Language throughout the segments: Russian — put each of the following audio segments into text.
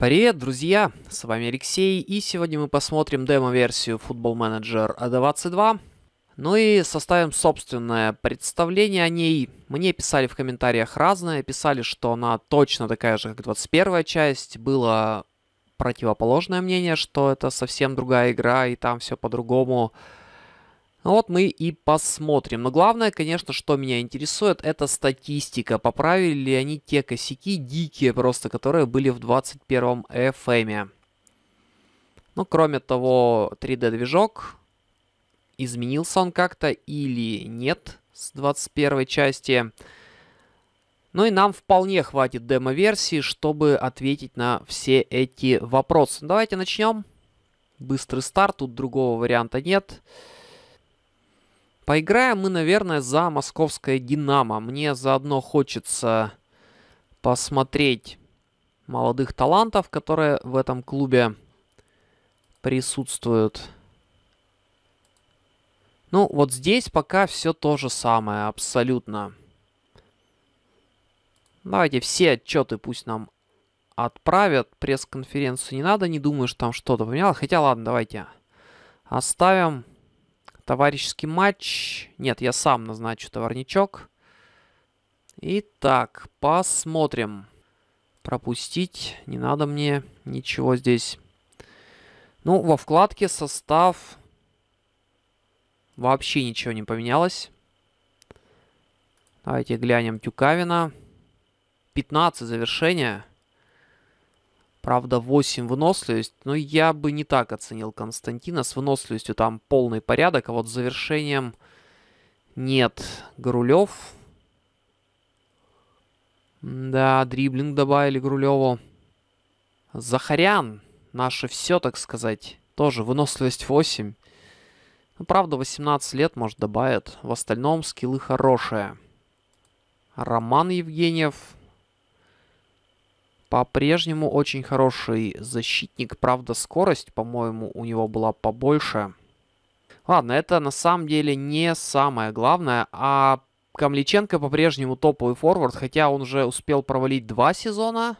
Привет, друзья! С вами Алексей, и сегодня мы посмотрим демо-версию Football Manager 22. Ну и составим собственное представление о ней. Мне писали в комментариях разное, писали, что она точно такая же, как 21 часть. Было противоположное мнение, что это совсем другая игра, и там все по-другому. Вот мы и посмотрим. Но главное, конечно, что меня интересует, это статистика. Поправили ли они те косяки дикие просто, которые были в 21 FM. Эм? Ну, кроме того, 3D-движок, изменился он как-то или нет с 21 части. Ну и нам вполне хватит демо-версии, чтобы ответить на все эти вопросы. Давайте начнем. Быстрый старт, тут другого варианта нет. Нет. Поиграем мы, наверное, за московское «Динамо». Мне заодно хочется посмотреть молодых талантов, которые в этом клубе присутствуют. Ну, вот здесь пока все то же самое, абсолютно. Давайте все отчеты пусть нам отправят. Пресс-конференцию не надо, не думаю, что там что-то поменялось. Хотя ладно, давайте оставим. Товарищеский матч. Нет, я сам назначу товарничок. Итак, посмотрим. Пропустить. Не надо мне ничего здесь. Ну, во вкладке состав. Вообще ничего не поменялось. Давайте глянем Тюкавина. 15 завершения. Правда, 8 выносливость, но я бы не так оценил Константина. С выносливостью там полный порядок, а вот с завершением нет. Грулев. Да, дриблинг добавили Грулеву. Захарян. Наше все, так сказать. Тоже выносливость 8. Ну, правда, 18 лет, может, добавят. В остальном скиллы хорошие. Роман Евгеньев. По-прежнему очень хороший защитник. Правда, скорость, по-моему, у него была побольше. Ладно, это на самом деле не самое главное. А Камличенко по-прежнему топовый форвард, хотя он уже успел провалить два сезона.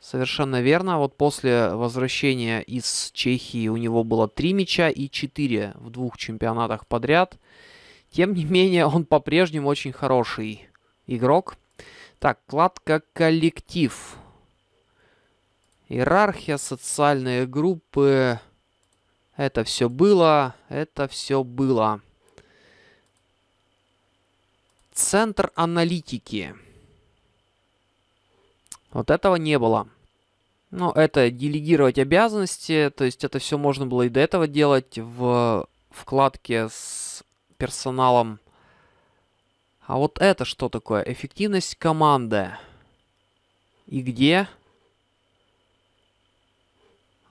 Совершенно верно. Вот после возвращения из Чехии у него было три мяча и четыре в двух чемпионатах подряд. Тем не менее, он по-прежнему очень хороший игрок. Так, кладка коллектив. Иерархия, социальные группы. Это все было, это все было. Центр аналитики. Вот этого не было. Но ну, это делегировать обязанности, то есть это все можно было и до этого делать в вкладке с персоналом а вот это что такое? Эффективность команды. И где?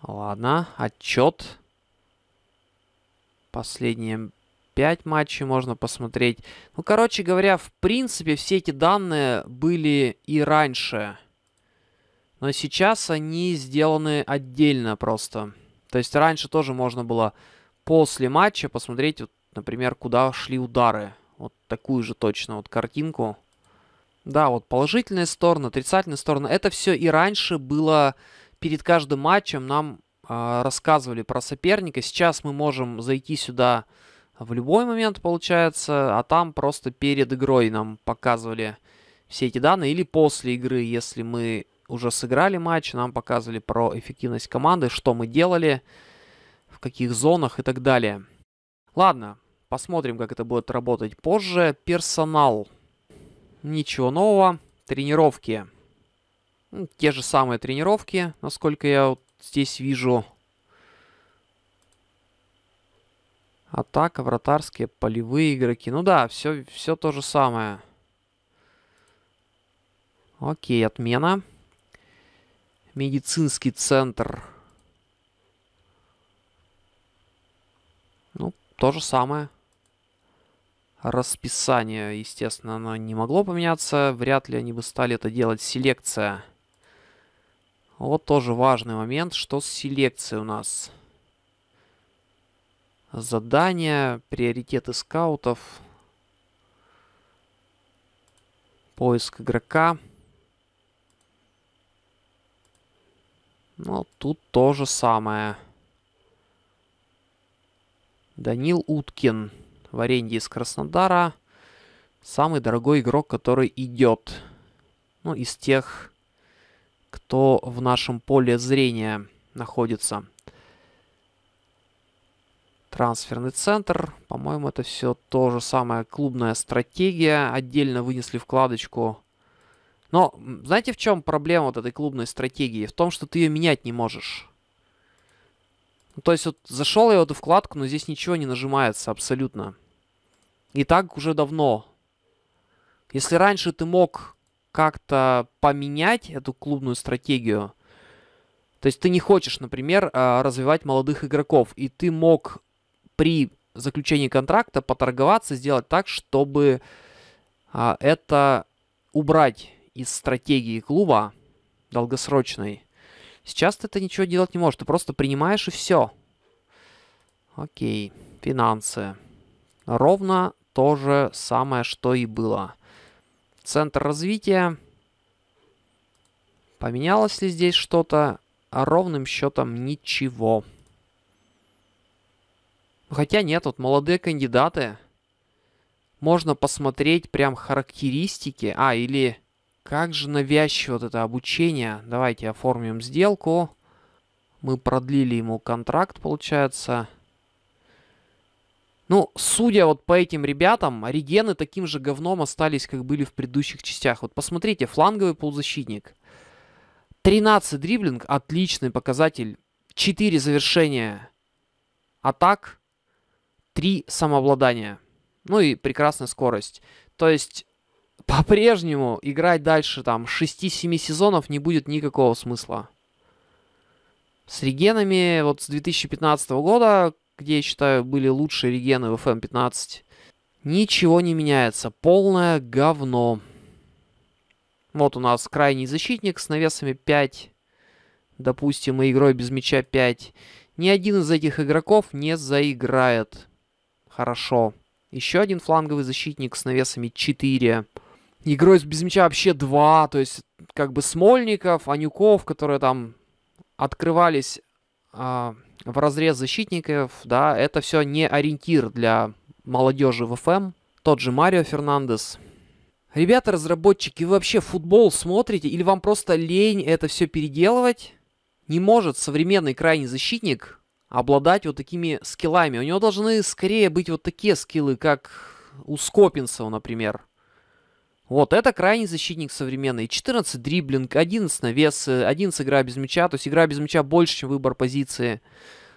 Ладно, отчет. Последние 5 матчей можно посмотреть. Ну, короче говоря, в принципе, все эти данные были и раньше. Но сейчас они сделаны отдельно просто. То есть раньше тоже можно было после матча посмотреть, вот, например, куда шли удары. Вот такую же точно вот картинку. Да, вот положительная сторона, отрицательная сторона Это все и раньше было перед каждым матчем. Нам э, рассказывали про соперника. Сейчас мы можем зайти сюда в любой момент, получается. А там просто перед игрой нам показывали все эти данные. Или после игры, если мы уже сыграли матч, нам показывали про эффективность команды, что мы делали, в каких зонах и так далее. Ладно, Посмотрим, как это будет работать позже. Персонал. Ничего нового. Тренировки. Ну, те же самые тренировки, насколько я вот здесь вижу. Атака, вратарские, полевые игроки. Ну да, все, все то же самое. Окей, отмена. Медицинский центр. Ну, то же самое расписание, естественно, оно не могло поменяться. Вряд ли они бы стали это делать. Селекция. Вот тоже важный момент, что с селекцией у нас. Задания, приоритеты скаутов. Поиск игрока. Ну, тут то же самое. Данил Уткин в аренде из Краснодара. Самый дорогой игрок, который идет. Ну, из тех, кто в нашем поле зрения находится. Трансферный центр. По-моему, это все то же самое. Клубная стратегия. Отдельно вынесли вкладочку. Но знаете, в чем проблема вот этой клубной стратегии? В том, что ты ее менять не можешь. Ну, то есть вот зашел я в эту вкладку, но здесь ничего не нажимается абсолютно. И так уже давно. Если раньше ты мог как-то поменять эту клубную стратегию, то есть ты не хочешь, например, а, развивать молодых игроков, и ты мог при заключении контракта поторговаться, сделать так, чтобы а, это убрать из стратегии клуба долгосрочной. Сейчас ты это ничего делать не можешь. Ты просто принимаешь и все. Окей. Финансы. Ровно то же самое, что и было. Центр развития. Поменялось ли здесь что-то? А ровным счетом ничего. Хотя нет, вот молодые кандидаты. Можно посмотреть прям характеристики. А, или как же навязчиво вот это обучение. Давайте оформим сделку. Мы продлили ему контракт, получается. Ну, судя вот по этим ребятам, регены таким же говном остались, как были в предыдущих частях. Вот посмотрите, фланговый полузащитник. 13 дриблинг, отличный показатель. 4 завершения атак, 3 самообладания. Ну и прекрасная скорость. То есть по-прежнему играть дальше там 6-7 сезонов не будет никакого смысла. С регенами вот с 2015 года, где, я считаю, были лучшие регены в FM15, эм ничего не меняется. Полное говно. Вот у нас крайний защитник с навесами 5, допустим, и игрой без мяча 5. Ни один из этих игроков не заиграет. Хорошо. Еще один фланговый защитник с навесами 4. Игрой без мяча вообще два, то есть как бы Смольников, Анюков, которые там открывались э, в разрез защитников, да, это все не ориентир для молодежи в ФМ. Тот же Марио Фернандес. Ребята, разработчики, вы вообще футбол смотрите или вам просто лень это все переделывать? Не может современный крайний защитник обладать вот такими скиллами. У него должны скорее быть вот такие скиллы, как у Скопинцева, например. Вот, это крайний защитник современный. 14 дриблинг, 11 навес, 11 игра без мяча. То есть игра без мяча больше, чем выбор позиции.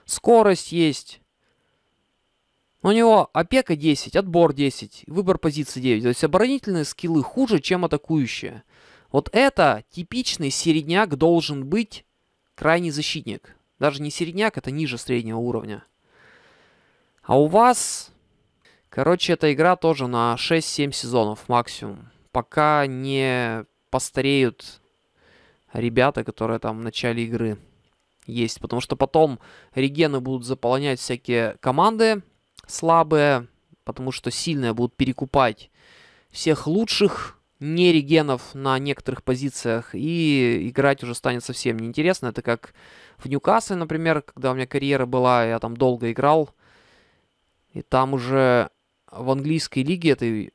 Скорость есть. У него опека 10, отбор 10, выбор позиции 9. То есть оборонительные скиллы хуже, чем атакующие. Вот это типичный середняк должен быть крайний защитник. Даже не середняк, это ниже среднего уровня. А у вас... Короче, эта игра тоже на 6-7 сезонов максимум пока не постареют ребята, которые там в начале игры есть. Потому что потом регены будут заполнять всякие команды слабые, потому что сильные будут перекупать всех лучших не регенов на некоторых позициях, и играть уже станет совсем неинтересно. Это как в Ньюкасле, например, когда у меня карьера была, я там долго играл, и там уже в английской лиге этой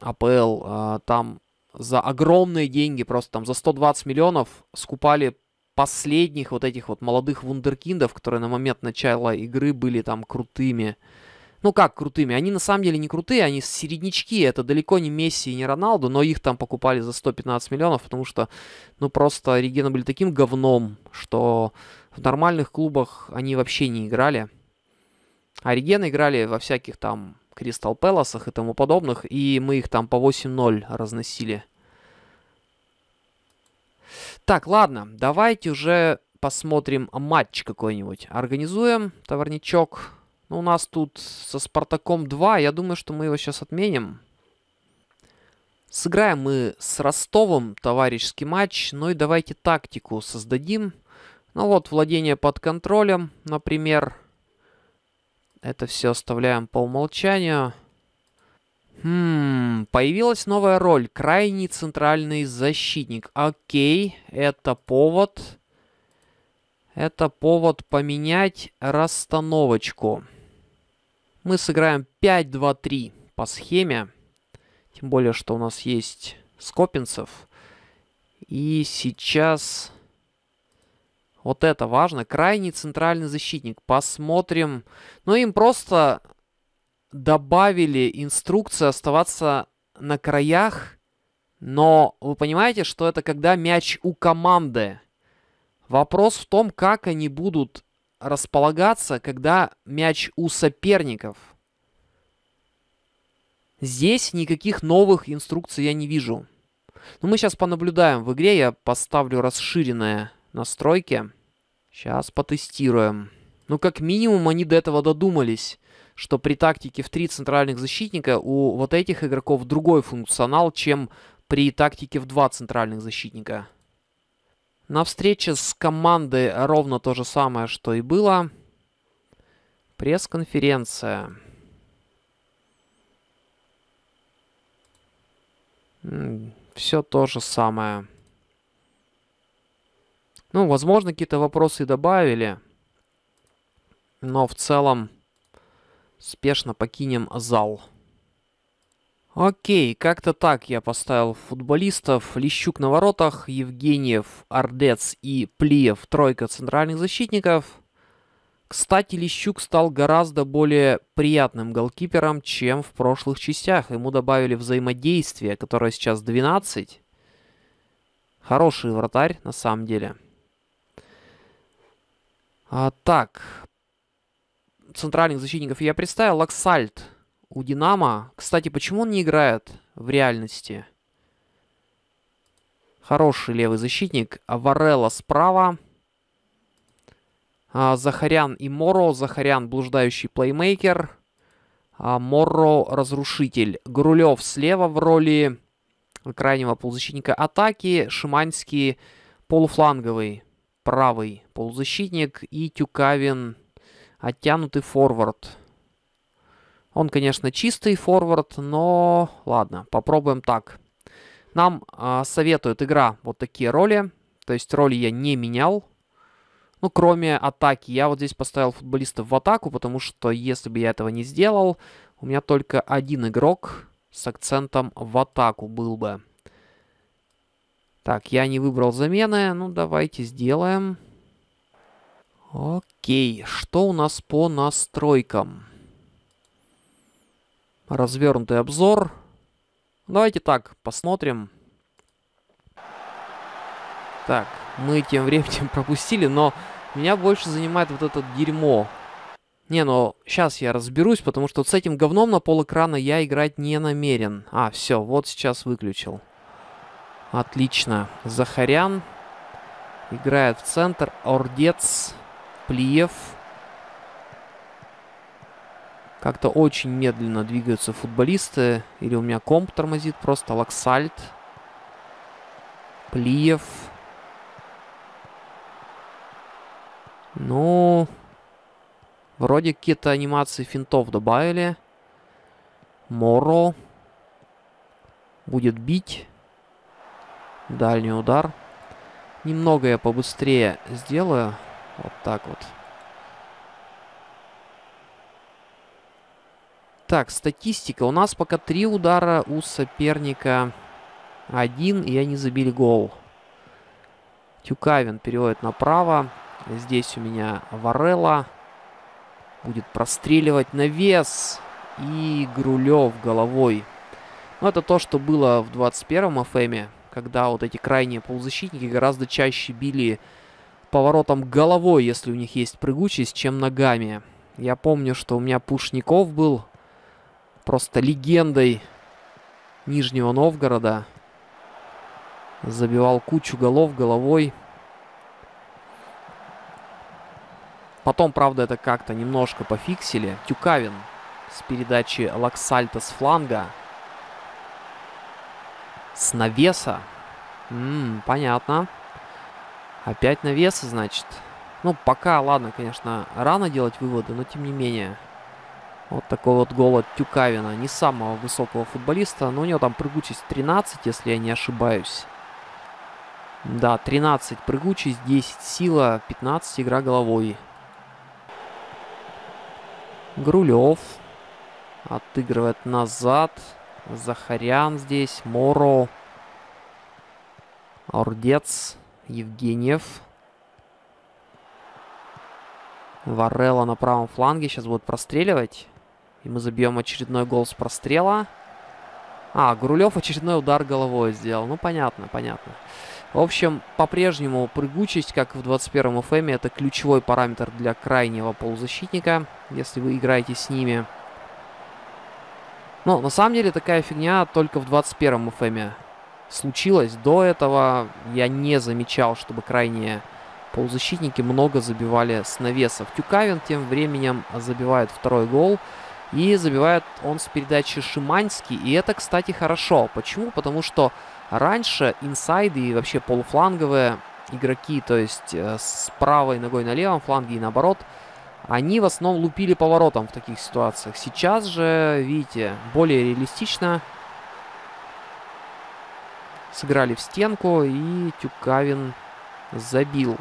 АПЛ, а, там за огромные деньги, просто там за 120 миллионов скупали последних вот этих вот молодых вундеркиндов, которые на момент начала игры были там крутыми. Ну как крутыми? Они на самом деле не крутые, они середнячки. Это далеко не Месси и не Роналду, но их там покупали за 115 миллионов, потому что, ну просто Регена были таким говном, что в нормальных клубах они вообще не играли. А Регена играли во всяких там Кристал Пелосах и тому подобных, и мы их там по 8-0 разносили. Так, ладно, давайте уже посмотрим матч какой-нибудь. Организуем товарничок. Ну, у нас тут со Спартаком 2, я думаю, что мы его сейчас отменим. Сыграем мы с Ростовом товарищеский матч, ну и давайте тактику создадим. Ну вот, владение под контролем, например. Это все оставляем по умолчанию. Хм, появилась новая роль. Крайний центральный защитник. Окей, это повод. Это повод поменять расстановочку. Мы сыграем 5-2-3 по схеме. Тем более, что у нас есть Скопинцев. И сейчас вот это важно. Крайний центральный защитник. Посмотрим. Ну, им просто добавили инструкцию оставаться на краях. Но вы понимаете, что это когда мяч у команды. Вопрос в том, как они будут располагаться, когда мяч у соперников. Здесь никаких новых инструкций я не вижу. Но ну, мы сейчас понаблюдаем в игре. Я поставлю расширенное Настройки. Сейчас потестируем. Ну, как минимум, они до этого додумались, что при тактике в три центральных защитника у вот этих игроков другой функционал, чем при тактике в два центральных защитника. На встрече с командой ровно то же самое, что и было. Пресс-конференция. Все то же самое. Ну, возможно, какие-то вопросы добавили. Но в целом спешно покинем зал. Окей, как-то так я поставил футболистов. Лещук на воротах, Евгеньев, Ордец и Плиев тройка центральных защитников. Кстати, Лещук стал гораздо более приятным голкипером, чем в прошлых частях. Ему добавили взаимодействие, которое сейчас 12. Хороший вратарь, на самом деле. А, так. Центральных защитников я представил. Лаксальт у Динамо. Кстати, почему он не играет в реальности? Хороший левый защитник. А Варелла справа. А, Захарян и Моро. Захарян блуждающий плеймейкер. А Морро разрушитель. Грулев слева в роли крайнего полузащитника атаки. Шиманский полуфланговый правый полузащитник и Тюкавин оттянутый форвард. Он, конечно, чистый форвард, но ладно, попробуем так. Нам э, советует игра вот такие роли, то есть роли я не менял, ну, кроме атаки. Я вот здесь поставил футболистов в атаку, потому что если бы я этого не сделал, у меня только один игрок с акцентом в атаку был бы. Так, я не выбрал замены. Ну, давайте сделаем. Окей, что у нас по настройкам? Развернутый обзор. Давайте так, посмотрим. Так, мы тем временем пропустили, но меня больше занимает вот это дерьмо. Не, ну, сейчас я разберусь, потому что вот с этим говном на пол экрана я играть не намерен. А, все, вот сейчас выключил. Отлично. Захарян играет в центр. Ордец, Плиев. Как-то очень медленно двигаются футболисты. Или у меня комп тормозит просто. Лаксальт. Плиев. Ну, вроде какие-то анимации финтов добавили. Моро будет бить. Дальний удар. Немного я побыстрее сделаю. Вот так вот. Так, статистика. У нас пока три удара у соперника. Один, и они забили гол. Тюкавин переводит направо. Здесь у меня Варелла. Будет простреливать навес. И Грулев головой. ну это то, что было в 21-м ФМе когда вот эти крайние полузащитники гораздо чаще били поворотом головой, если у них есть прыгучесть, чем ногами. Я помню, что у меня Пушников был просто легендой Нижнего Новгорода. Забивал кучу голов головой. Потом, правда, это как-то немножко пофиксили. Тюкавин с передачи Лаксальта с фланга – с навеса. М -м, понятно. Опять навеса, значит. Ну, пока, ладно, конечно, рано делать выводы, но тем не менее. Вот такой вот гол от Тюкавина. Не самого высокого футболиста, но у него там прыгучесть 13, если я не ошибаюсь. Да, 13 прыгучесть, 10 сила, 15 игра головой. Грулев отыгрывает назад. Захарян здесь, Моро, Ордец, Евгеньев. Варелла на правом фланге сейчас будет простреливать. И мы забьем очередной гол с прострела. А, Грулев очередной удар головой сделал. Ну, понятно, понятно. В общем, по-прежнему прыгучесть, как в 21-м FM, эм. это ключевой параметр для крайнего полузащитника, если вы играете с ними. Но на самом деле такая фигня только в 21-м FM эм случилась. До этого я не замечал, чтобы крайние полузащитники много забивали с навесов. Тюкавин тем временем забивает второй гол. И забивает он с передачи Шиманский. И это, кстати, хорошо. Почему? Потому что раньше инсайды и вообще полуфланговые игроки, то есть э, с правой ногой на левом фланге и наоборот, они в основном лупили поворотом в таких ситуациях. Сейчас же, видите, более реалистично. Сыграли в стенку, и Тюкавин забил.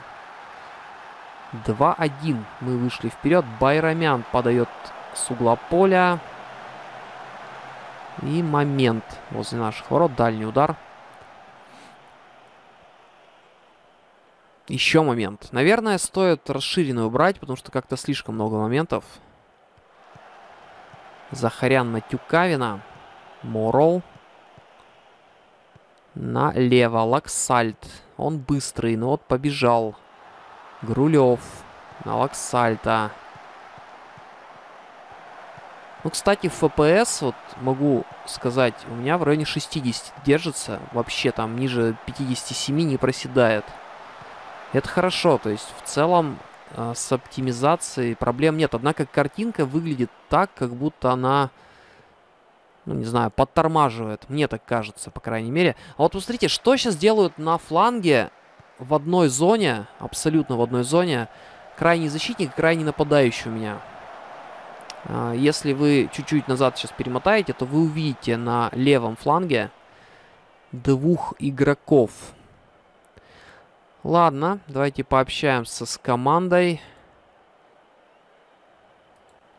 2-1 мы вышли вперед. Байрамян подает с угла поля. И момент возле наших ворот. Дальний удар. Еще момент. Наверное, стоит расширенную брать, потому что как-то слишком много моментов. Захарян на Тюкавина. Морол. Налево. Лаксальт. Он быстрый, но вот побежал. Грулев. На Лаксальта. Ну, кстати, в FPS, вот могу сказать, у меня в районе 60 держится. Вообще там ниже 57 не проседает. Это хорошо, то есть в целом э, с оптимизацией проблем нет. Однако картинка выглядит так, как будто она, ну не знаю, подтормаживает. Мне так кажется, по крайней мере. А вот посмотрите, что сейчас делают на фланге в одной зоне, абсолютно в одной зоне, крайний защитник и крайний нападающий у меня. Э, если вы чуть-чуть назад сейчас перемотаете, то вы увидите на левом фланге двух игроков. Ладно, давайте пообщаемся с командой.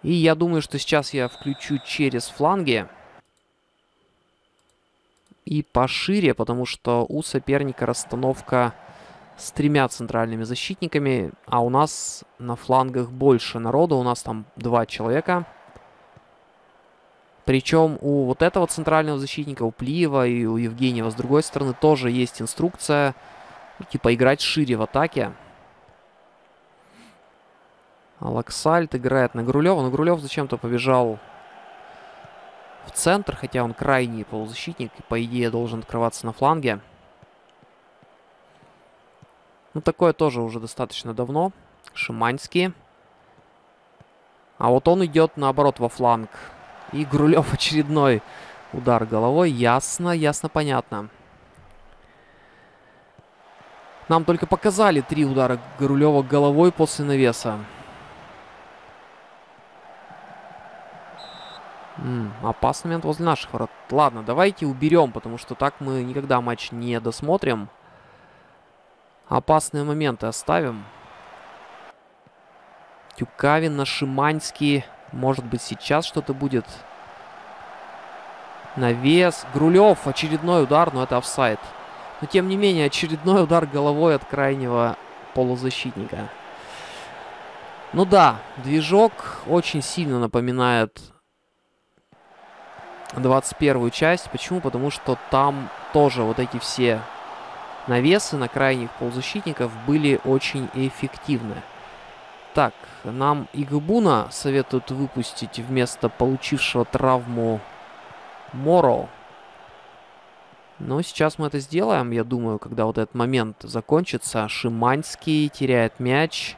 И я думаю, что сейчас я включу через фланги. И пошире, потому что у соперника расстановка с тремя центральными защитниками, а у нас на флангах больше народа, у нас там два человека. Причем у вот этого центрального защитника, у Плиева и у Евгения с другой стороны тоже есть инструкция, попытки поиграть шире в атаке. Алаксальт играет на Грулева, но Грулев зачем-то побежал в центр, хотя он крайний полузащитник и, по идее, должен открываться на фланге. Ну, такое тоже уже достаточно давно. Шиманский. А вот он идет, наоборот, во фланг. И Грулев очередной удар головой. Ясно, ясно, понятно. Понятно. Нам только показали три удара Горулева головой после навеса. М -м, опасный момент возле наших ворот. Ладно, давайте уберем, потому что так мы никогда матч не досмотрим. Опасные моменты оставим. Тюкавин на Шиманский. Может быть, сейчас что-то будет. Навес. Грулев. Очередной удар, но это офсайд. Офсайд. Но тем не менее, очередной удар головой от крайнего полузащитника. Ну да, движок очень сильно напоминает 21 часть. Почему? Потому что там тоже вот эти все навесы на крайних полузащитников были очень эффективны. Так, нам Игабуна советуют выпустить вместо получившего травму Моро. Но сейчас мы это сделаем, я думаю, когда вот этот момент закончится. Шиманский теряет мяч.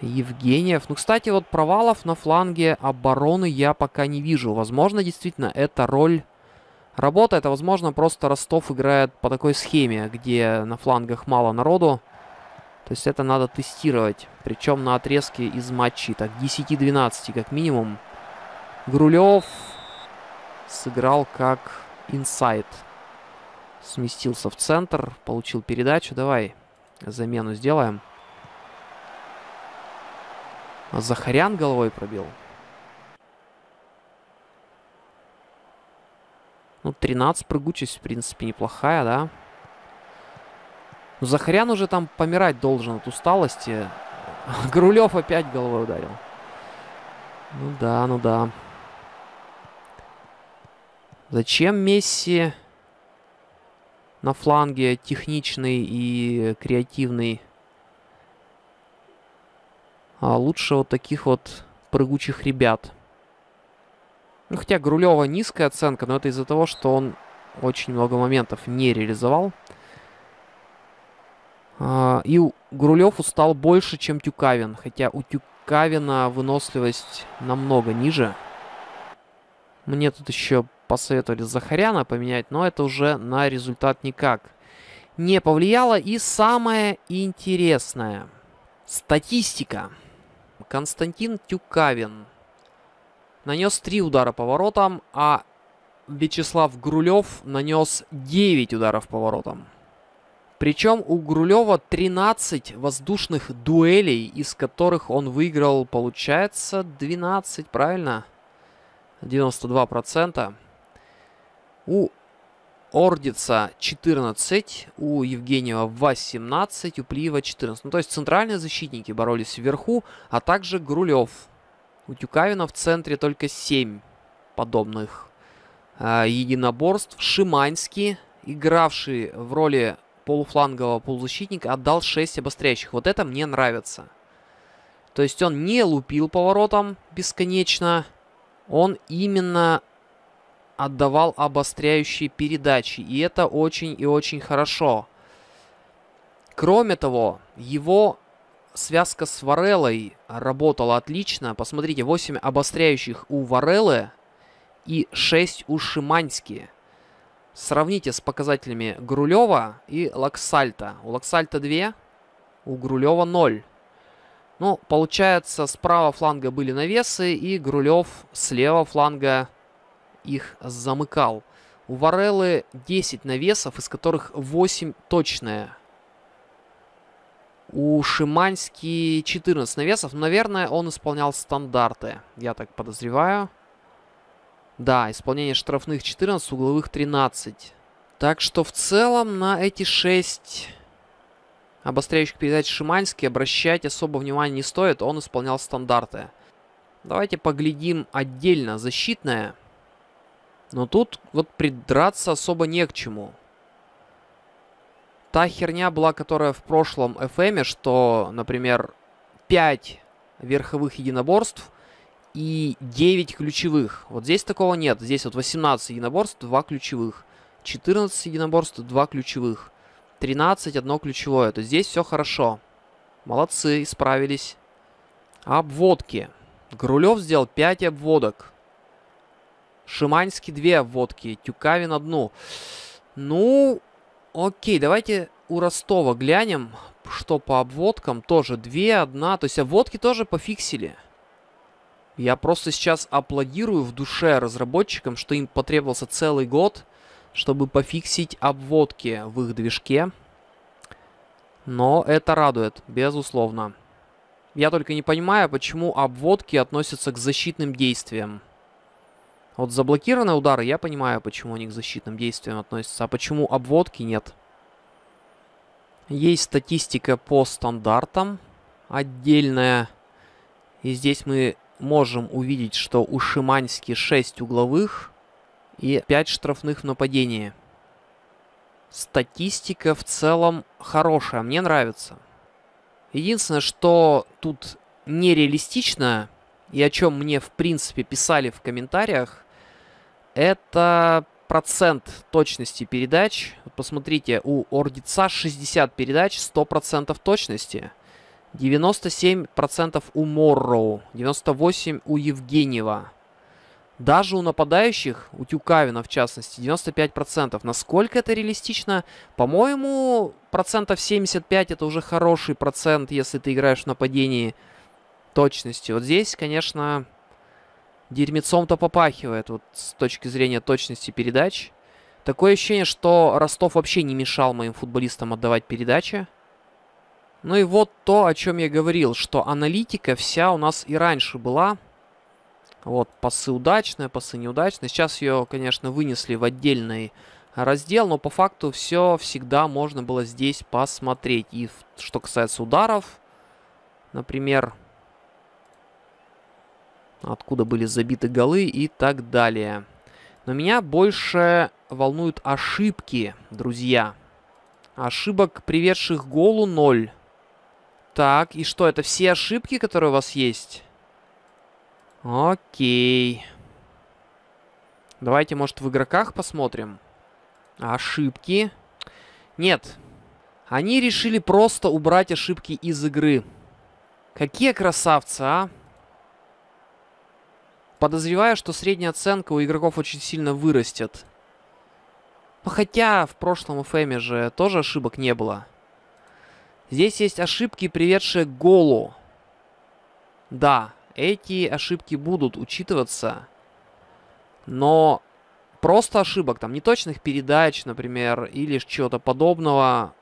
Евгеньев. Ну, кстати, вот провалов на фланге обороны я пока не вижу. Возможно, действительно, эта роль работает. А возможно, просто Ростов играет по такой схеме, где на флангах мало народу. То есть это надо тестировать. Причем на отрезке из матчей. Так, 10-12 как минимум. Грулев сыграл как инсайд. Сместился в центр, получил передачу. Давай замену сделаем. Захарян головой пробил. Ну, 13 прыгучесть, в принципе, неплохая, да? Ну, Захарян уже там помирать должен от усталости. Грулев опять головой ударил. Ну да, ну да. Зачем Месси на фланге, техничный и креативный. А лучше вот таких вот прыгучих ребят. Ну, хотя Грулева низкая оценка, но это из-за того, что он очень много моментов не реализовал. А, и Грулев устал больше, чем Тюкавин. Хотя у Тюкавина выносливость намного ниже. Мне тут еще посоветовали Захаряна поменять, но это уже на результат никак не повлияло. И самое интересное. Статистика. Константин Тюкавин нанес 3 удара поворотом, а Вячеслав Грулев нанес 9 ударов поворотом. Причем у Грулева 13 воздушных дуэлей, из которых он выиграл, получается, 12, правильно? 92%. У Ордица 14, у Евгеньева 18, у Плиева 14. Ну, то есть центральные защитники боролись вверху, а также Грулев. У Тюкавина в центре только 7 подобных э, единоборств. Шиманский, игравший в роли полуфлангового полузащитника, отдал 6 обостряющих. Вот это мне нравится. То есть он не лупил поворотом бесконечно. Он именно отдавал обостряющие передачи, и это очень и очень хорошо. Кроме того, его связка с Варелой работала отлично. Посмотрите, 8 обостряющих у Варелы и 6 у Шимански. Сравните с показателями Грулева и Лаксальта. У Лаксальта 2, у Грулева 0. Ну, получается, справа фланга были навесы, и Грулев слева фланга их замыкал. У Вареллы 10 навесов, из которых 8 точные. У Шимански 14 навесов. Ну, наверное, он исполнял стандарты, я так подозреваю. Да, исполнение штрафных 14, угловых 13. Так что в целом на эти 6 обостряющих передач Шиманский обращать особо внимания не стоит. Он исполнял стандарты. Давайте поглядим отдельно защитное. Но тут вот придраться особо не к чему. Та херня была, которая в прошлом FM, что, например, 5 верховых единоборств и 9 ключевых. Вот здесь такого нет. Здесь вот 18 единоборств, 2 ключевых. 14 единоборств, 2 ключевых. 13, одно ключевое. То есть здесь все хорошо. Молодцы, справились. Обводки. Грулев сделал 5 обводок. Шиманский две водки, Тюкавин одну. Ну, окей, давайте у Ростова глянем, что по обводкам. Тоже две, одна. То есть обводки тоже пофиксили. Я просто сейчас аплодирую в душе разработчикам, что им потребовался целый год, чтобы пофиксить обводки в их движке. Но это радует, безусловно. Я только не понимаю, почему обводки относятся к защитным действиям. Вот заблокированные удары, я понимаю, почему они к защитным действиям относятся, а почему обводки нет. Есть статистика по стандартам отдельная. И здесь мы можем увидеть, что у Шимански 6 угловых и 5 штрафных в нападении. Статистика в целом хорошая, мне нравится. Единственное, что тут нереалистично, и о чем мне в принципе писали в комментариях, это процент точности передач. Посмотрите, у Ордица 60 передач, 100% точности. 97% у Морроу, 98% у Евгеньева. Даже у нападающих, у Тюкавина в частности, 95%. Насколько это реалистично? По-моему, процентов 75 это уже хороший процент, если ты играешь в нападении точности. Вот здесь, конечно, дерьмецом-то попахивает вот с точки зрения точности передач. Такое ощущение, что Ростов вообще не мешал моим футболистам отдавать передачи. Ну и вот то, о чем я говорил, что аналитика вся у нас и раньше была. Вот, пасы удачные, пасы неудачные. Сейчас ее, конечно, вынесли в отдельный раздел, но по факту все всегда можно было здесь посмотреть. И что касается ударов, например, откуда были забиты голы и так далее. Но меня больше волнуют ошибки, друзья. Ошибок, приведших голу, ноль. Так, и что, это все ошибки, которые у вас есть? Окей. Давайте, может, в игроках посмотрим. Ошибки. Нет. Они решили просто убрать ошибки из игры. Какие красавцы, а? Подозреваю, что средняя оценка у игроков очень сильно вырастет. хотя в прошлом ФМе же тоже ошибок не было. Здесь есть ошибки, приведшие к голу. Да, эти ошибки будут учитываться. Но просто ошибок, там, неточных передач, например, или чего-то подобного,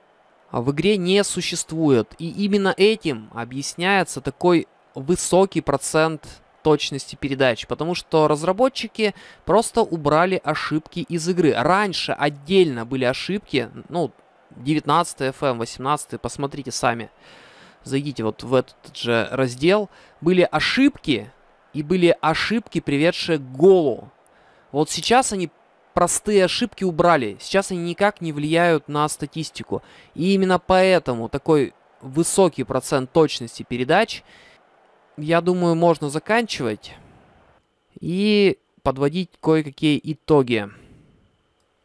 в игре не существует. И именно этим объясняется такой высокий процент точности передач, потому что разработчики просто убрали ошибки из игры. Раньше отдельно были ошибки, ну, 19 FM, 18, посмотрите сами, зайдите вот в этот же раздел, были ошибки, и были ошибки, приведшие к голу. Вот сейчас они простые ошибки убрали, сейчас они никак не влияют на статистику. И именно поэтому такой высокий процент точности передач – я думаю, можно заканчивать и подводить кое-какие итоги.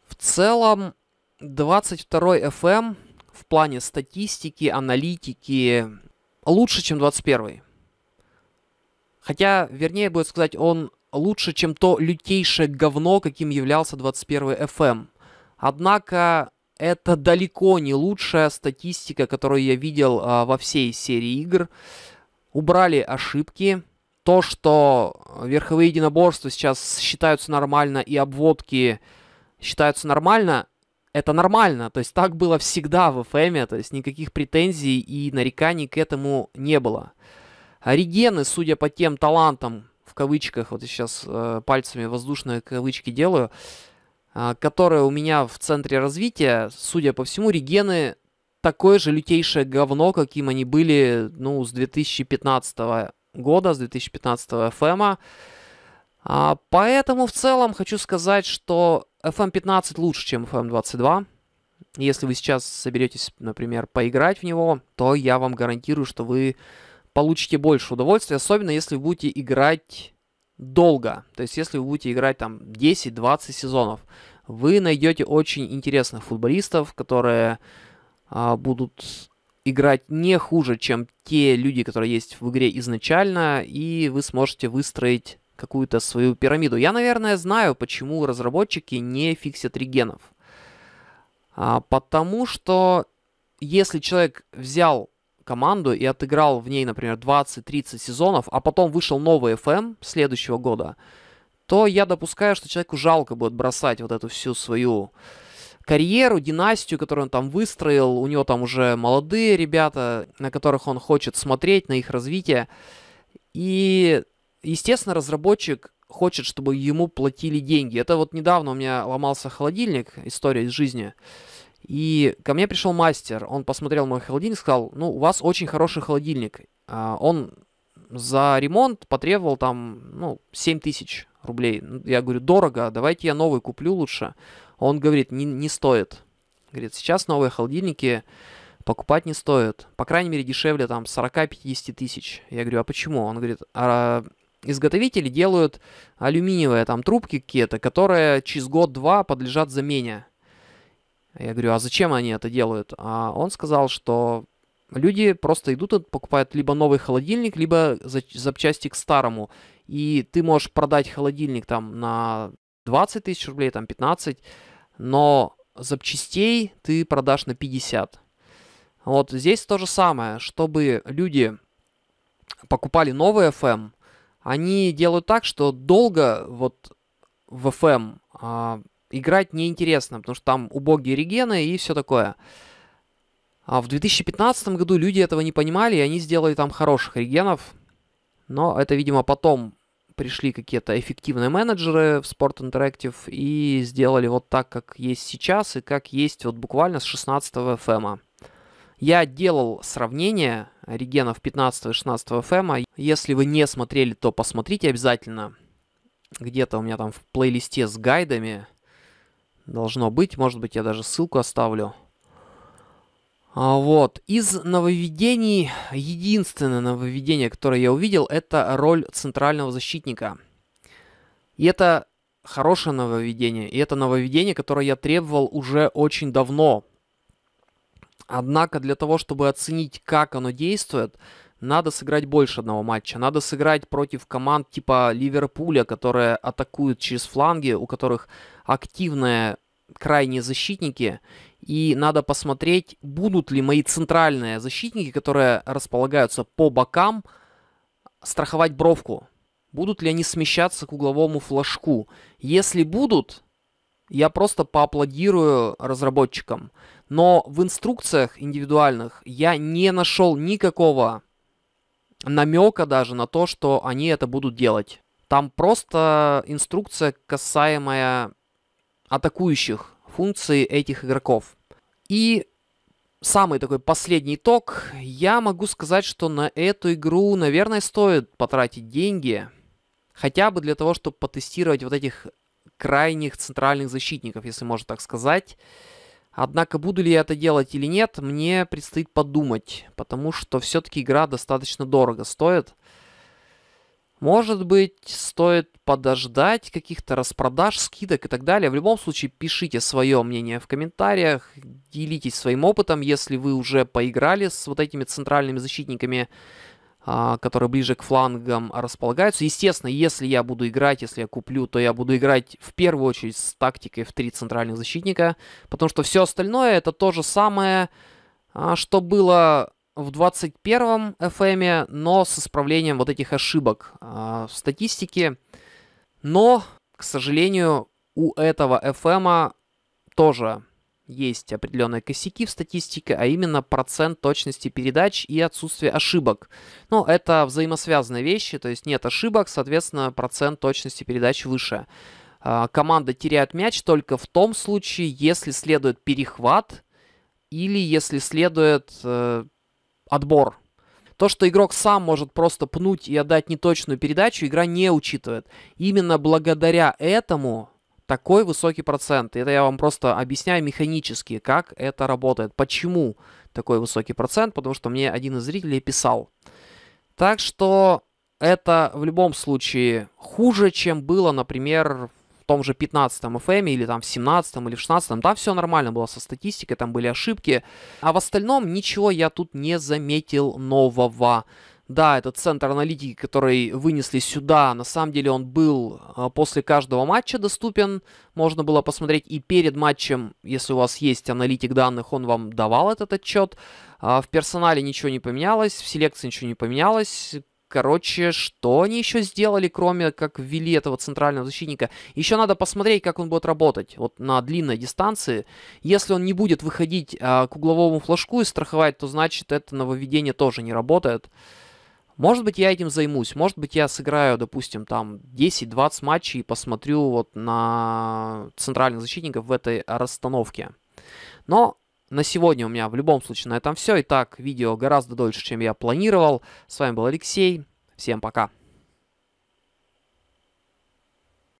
В целом, 22 FM эм в плане статистики, аналитики лучше, чем 21. Хотя, вернее будет сказать, он лучше, чем то лютейшее говно, каким являлся 21 FM. Эм. Однако, это далеко не лучшая статистика, которую я видел а, во всей серии игр убрали ошибки, то, что верховые единоборства сейчас считаются нормально и обводки считаются нормально, это нормально. То есть так было всегда в FM, то есть никаких претензий и нареканий к этому не было. Оригены, судя по тем талантам, в кавычках, вот я сейчас э, пальцами воздушные кавычки делаю, э, которые у меня в центре развития, судя по всему, регены такое же лютейшее говно, каким они были, ну, с 2015 года, с 2015 FM. Эм. А, поэтому в целом хочу сказать, что FM15 эм лучше, чем FM22. Эм если вы сейчас соберетесь, например, поиграть в него, то я вам гарантирую, что вы получите больше удовольствия, особенно если вы будете играть долго. То есть, если вы будете играть там 10-20 сезонов, вы найдете очень интересных футболистов, которые а, будут играть не хуже, чем те люди, которые есть в игре изначально, и вы сможете выстроить какую-то свою пирамиду. Я, наверное, знаю, почему разработчики не фиксят регенов. А, потому что если человек взял команду и отыграл в ней, например, 20-30 сезонов, а потом вышел новый FM следующего года, то я допускаю, что человеку жалко будет бросать вот эту всю свою карьеру, династию, которую он там выстроил. У него там уже молодые ребята, на которых он хочет смотреть, на их развитие. И, естественно, разработчик хочет, чтобы ему платили деньги. Это вот недавно у меня ломался холодильник, история из жизни. И ко мне пришел мастер, он посмотрел мой холодильник, сказал, ну, у вас очень хороший холодильник. А, он за ремонт потребовал там, ну, 7 тысяч рублей. Я говорю, дорого, давайте я новый куплю лучше он говорит, не, не стоит. Говорит, сейчас новые холодильники покупать не стоит. По крайней мере, дешевле там 40-50 тысяч. Я говорю, а почему? Он говорит, а изготовители делают алюминиевые там трубки какие-то, которые через год-два подлежат замене. Я говорю, а зачем они это делают? А он сказал, что люди просто идут и покупают либо новый холодильник, либо запчасти к старому. И ты можешь продать холодильник там на 20 тысяч рублей, там 15, но запчастей ты продашь на 50. Вот здесь то же самое, чтобы люди покупали новый FM, эм, они делают так, что долго вот в FM эм, а, играть неинтересно, потому что там убогие регены и все такое. А в 2015 году люди этого не понимали, и они сделали там хороших регенов, но это, видимо, потом пришли какие-то эффективные менеджеры в Sport Interactive и сделали вот так, как есть сейчас и как есть вот буквально с 16 FM. Эм. Я делал сравнение регенов 15 и 16 FM. Эм. Если вы не смотрели, то посмотрите обязательно. Где-то у меня там в плейлисте с гайдами должно быть. Может быть, я даже ссылку оставлю. А, вот. Из нововведений, единственное нововведение, которое я увидел, это роль центрального защитника. И это хорошее нововведение. И это нововведение, которое я требовал уже очень давно. Однако для того, чтобы оценить, как оно действует, надо сыграть больше одного матча. Надо сыграть против команд типа Ливерпуля, которые атакуют через фланги, у которых активные крайние защитники, и надо посмотреть, будут ли мои центральные защитники, которые располагаются по бокам, страховать бровку. Будут ли они смещаться к угловому флажку? Если будут, я просто поаплодирую разработчикам. Но в инструкциях индивидуальных я не нашел никакого намека даже на то, что они это будут делать. Там просто инструкция, касаемая атакующих функции этих игроков. И самый такой последний итог. Я могу сказать, что на эту игру, наверное, стоит потратить деньги. Хотя бы для того, чтобы потестировать вот этих крайних центральных защитников, если можно так сказать. Однако буду ли я это делать или нет, мне предстоит подумать, потому что все-таки игра достаточно дорого стоит. Может быть, стоит подождать каких-то распродаж, скидок и так далее. В любом случае, пишите свое мнение в комментариях, делитесь своим опытом, если вы уже поиграли с вот этими центральными защитниками, а, которые ближе к флангам располагаются. Естественно, если я буду играть, если я куплю, то я буду играть в первую очередь с тактикой в три центральных защитника, потому что все остальное это то же самое, а, что было в 21-м FM, но с исправлением вот этих ошибок а, в статистике. Но, к сожалению, у этого FM тоже есть определенные косяки в статистике, а именно процент точности передач и отсутствие ошибок. Ну, это взаимосвязанные вещи, то есть нет ошибок, соответственно, процент точности передач выше. А, команда теряет мяч только в том случае, если следует перехват или если следует э, отбор. То, что игрок сам может просто пнуть и отдать неточную передачу, игра не учитывает. Именно благодаря этому такой высокий процент. Это я вам просто объясняю механически, как это работает. Почему такой высокий процент? Потому что мне один из зрителей писал. Так что это в любом случае хуже, чем было, например, том же 15 FM эм или там в 17 или в 16, да, все нормально было со статистикой, там были ошибки. А в остальном ничего я тут не заметил нового. Да, этот центр аналитики, который вынесли сюда, на самом деле он был а, после каждого матча доступен. Можно было посмотреть и перед матчем, если у вас есть аналитик данных, он вам давал этот отчет. А в персонале ничего не поменялось, в селекции ничего не поменялось. Короче, что они еще сделали, кроме как ввели этого центрального защитника? Еще надо посмотреть, как он будет работать вот на длинной дистанции. Если он не будет выходить а, к угловому флажку и страховать, то значит это нововведение тоже не работает. Может быть, я этим займусь. Может быть, я сыграю, допустим, там 10-20 матчей и посмотрю вот на центральных защитников в этой расстановке. Но на сегодня у меня в любом случае на этом все. Итак, видео гораздо дольше, чем я планировал. С вами был Алексей. Всем пока.